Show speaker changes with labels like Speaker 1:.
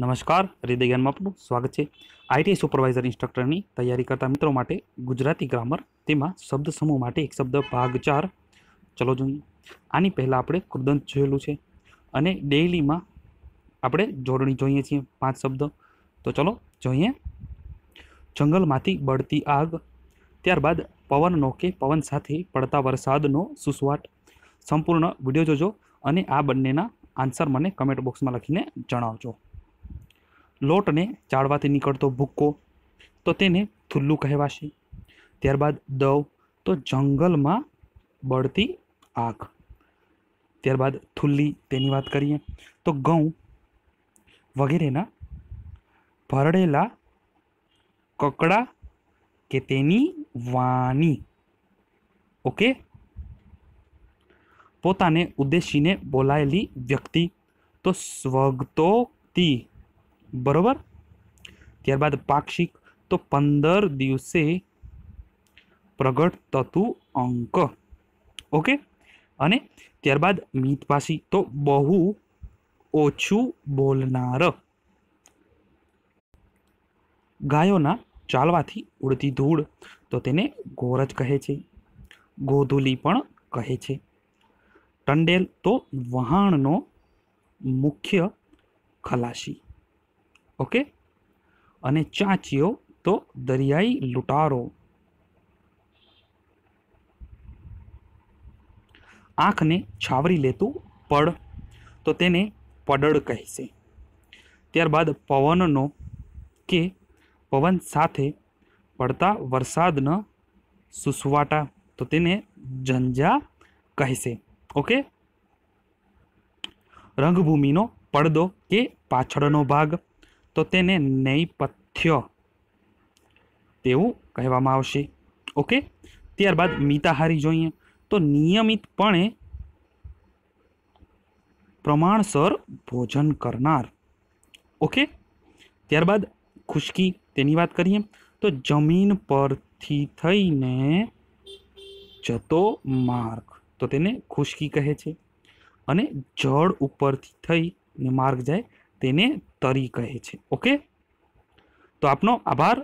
Speaker 1: નમસ્કાર હૃદયજ્ઞાનમાં આપનું સ્વાગત છે આઈટી સુપરવાઇઝર ઇન્સ્ટ્રક્ટરની તૈયારી કરતા મિત્રો માટે ગુજરાતી ગ્રામર તેમાં શબ્દ સમૂહ માટે એક શબ્દ ભાગ ચાર ચલો જોઈએ આની પહેલાં આપણે કૃદંત જોયેલું છે અને ડેઇલીમાં આપણે જોડણી જોઈએ છીએ પાંચ શબ્દ તો ચલો જોઈએ જંગલમાંથી બળતી આગ ત્યારબાદ પવનનો કે પવન સાથે પડતા વરસાદનો સુસવાટ સંપૂર્ણ વિડીયો જોજો અને આ બંનેના આન્સર મને કમેન્ટ બોક્સમાં લખીને જણાવજો લોટને ચાળવાથી નીકળતો ભૂક્કો તો તેને થુલ્લું કહેવાશે ત્યારબાદ દવ તો જંગલમાં બળતી આગ ત્યારબાદ થુલ્લી તેની વાત કરીએ તો ઘઉં વગેરેના ભરડેલા કકડા કે તેની વાની ઓકે પોતાને ઉદ્દેશીને બોલાયેલી વ્યક્તિ તો સ્વગતોક્તિ બરોબર ત્યારબાદ પાક્ષિક તો પંદર દિવસે પ્રગટ થતું અંક ઓકે અને ત્યારબાદ મિતભાષી તો બહુ ઓછું બોલનાર ગાયોના ચાલવાથી ઉડતી ધૂળ તો તેને ગોરજ કહે છે ગોધુલી પણ કહે છે ટંડેલ તો વહાણનો મુખ્ય ખલાસી ઓકે અને ચાંચિયો તો દરિયાઈ લૂંટારો આંખને છાવરી લેતું પડ તો તેને પડડ કહેશે ત્યારબાદ પવનનો કે પવન સાથે પડતા વરસાદના સુસવાટા તો તેને ઝંઝા કહેશે ઓકે રંગભૂમિનો પડદો કે પાછળનો ભાગ તો તેને નૈપથ્ય તેવું કહેવામાં આવશે ઓકે ત્યારબાદ મિતાહારી જોઈએ તો નિયમિતપણે પ્રમાણસર ભોજન કરનાર ઓકે ત્યારબાદ ખુશકી તેની વાત કરીએ તો જમીન પરથી થઈને જતો માર્ગ તો તેને ખુશકી કહે છે અને જળ ઉપરથી થઈને માર્ગ જાય તેને તરી કહે છે ઓકે તો આપનો આભાર